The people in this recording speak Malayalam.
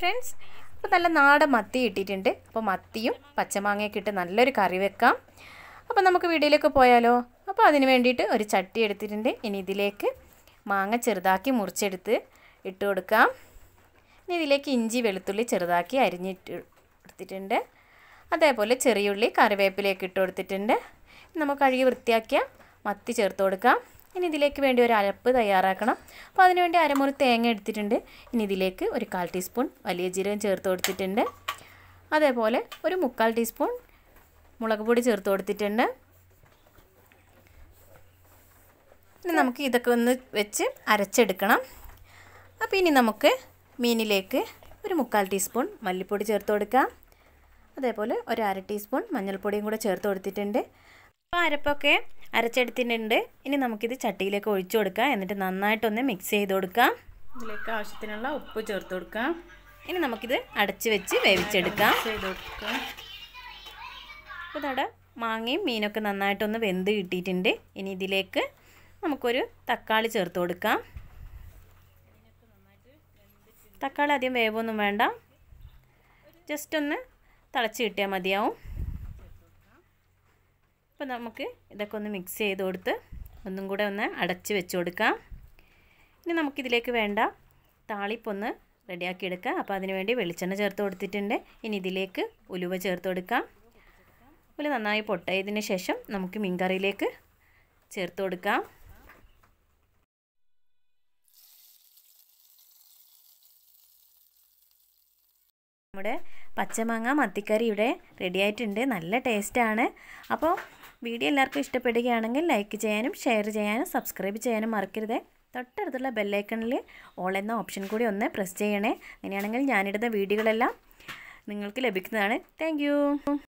ഫ്രണ്ട്സ് അപ്പോൾ നല്ല നാടൻ മത്തി ഇട്ടിട്ടുണ്ട് അപ്പോൾ മത്തിയും പച്ചമാങ്ങയൊക്കെ ഇട്ട് നല്ലൊരു കറി വെക്കാം അപ്പോൾ നമുക്ക് വീഡിയോയിലേക്ക് പോയാലോ അപ്പോൾ അതിന് വേണ്ടിയിട്ട് ഒരു ചട്ടി എടുത്തിട്ടുണ്ട് ഇനി ഇതിലേക്ക് മാങ്ങ ചെറുതാക്കി മുറിച്ചെടുത്ത് ഇട്ട് കൊടുക്കാം ഇനി ഇതിലേക്ക് ഇഞ്ചി വെളുത്തുള്ളി ചെറുതാക്കി അരിഞ്ഞിട്ട് എടുത്തിട്ടുണ്ട് അതേപോലെ ചെറിയുള്ളി കറിവേപ്പിലേക്ക് ഇട്ട് കൊടുത്തിട്ടുണ്ട് നമുക്ക് കഴുകി വൃത്തിയാക്കിയ മത്തി ചേർത്ത് കൊടുക്കാം ഇനി ഇതിലേക്ക് വേണ്ടി ഒരു അരപ്പ് തയ്യാറാക്കണം അപ്പോൾ അതിനുവേണ്ടി അരമുറി തേങ്ങ എടുത്തിട്ടുണ്ട് ഇനി ഇതിലേക്ക് ഒരു കാൽ ടീസ്പൂൺ വലിയ ജീരകം ചേർത്ത് കൊടുത്തിട്ടുണ്ട് അതേപോലെ ഒരു മുക്കാൽ ടീസ്പൂൺ മുളക് പൊടി ചേർത്ത് കൊടുത്തിട്ടുണ്ട് ഇനി നമുക്ക് ഇതൊക്കെ ഒന്ന് വെച്ച് അരച്ചെടുക്കണം അപ്പോൾ ഇനി നമുക്ക് മീനിലേക്ക് ഒരു മുക്കാൽ ടീസ്പൂൺ മല്ലിപ്പൊടി ചേർത്ത് കൊടുക്കാം അതേപോലെ ഒരു അര ടീസ്പൂൺ മഞ്ഞൾപ്പൊടിയും കൂടെ ചേർത്ത് കൊടുത്തിട്ടുണ്ട് അപ്പോൾ അരപ്പൊക്കെ അരച്ചെടുത്തിട്ടുണ്ട് ഇനി നമുക്കിത് ചട്ടിയിലേക്ക് ഒഴിച്ചു കൊടുക്കാം എന്നിട്ട് നന്നായിട്ടൊന്ന് മിക്സ് ചെയ്ത് കൊടുക്കാം ഇതിലേക്ക് ആവശ്യത്തിനുള്ള ഉപ്പ് ചേർത്ത് കൊടുക്കാം ഇനി നമുക്കിത് അടച്ച് വെച്ച് വേവിച്ചെടുക്കാം അപ്പോൾ ഇതവിടെ മാങ്ങയും മീനൊക്കെ നന്നായിട്ടൊന്ന് വെന്ത് കിട്ടിയിട്ടുണ്ട് ഇനി ഇതിലേക്ക് നമുക്കൊരു തക്കാളി ചേർത്ത് കൊടുക്കാം തക്കാളി ആദ്യം വേവൊന്നും വേണ്ട ജസ്റ്റ് ഒന്ന് തിളച്ച് കിട്ടിയാൽ മതിയാവും അപ്പോൾ നമുക്ക് ഇതൊക്കെ ഒന്ന് മിക്സ് ചെയ്ത് കൊടുത്ത് ഒന്നും കൂടെ ഒന്ന് അടച്ച് വെച്ച് കൊടുക്കാം ഇനി നമുക്കിതിലേക്ക് വേണ്ട താളിപ്പൊന്ന് റെഡിയാക്കി എടുക്കാം അപ്പോൾ അതിനുവേണ്ടി വെളിച്ചെണ്ണ ചേർത്ത് കൊടുത്തിട്ടുണ്ട് ഇനി ഇതിലേക്ക് ഉലുവ ചേർത്ത് കൊടുക്കാം ഉലുവ നന്നായി പൊട്ടയതിന് ശേഷം നമുക്ക് മീൻകറിയിലേക്ക് ചേർത്ത് കൊടുക്കാം നമ്മുടെ പച്ചമാങ്ങ മത്തിക്കറി ഇവിടെ റെഡിയായിട്ടുണ്ട് നല്ല ടേസ്റ്റാണ് അപ്പോൾ വീഡിയോ എല്ലാവർക്കും ഇഷ്ടപ്പെടുകയാണെങ്കിൽ ലൈക്ക് ചെയ്യാനും ഷെയർ ചെയ്യാനും സബ്സ്ക്രൈബ് ചെയ്യാനും മറക്കരുത് തൊട്ടടുത്തുള്ള ബെല്ലൈക്കണിൽ ഓൾ എന്ന ഓപ്ഷൻ കൂടി ഒന്ന് പ്രസ് ചെയ്യണേ അങ്ങനെയാണെങ്കിൽ ഞാനിടുന്ന വീഡിയോകളെല്ലാം നിങ്ങൾക്ക് ലഭിക്കുന്നതാണ് താങ്ക്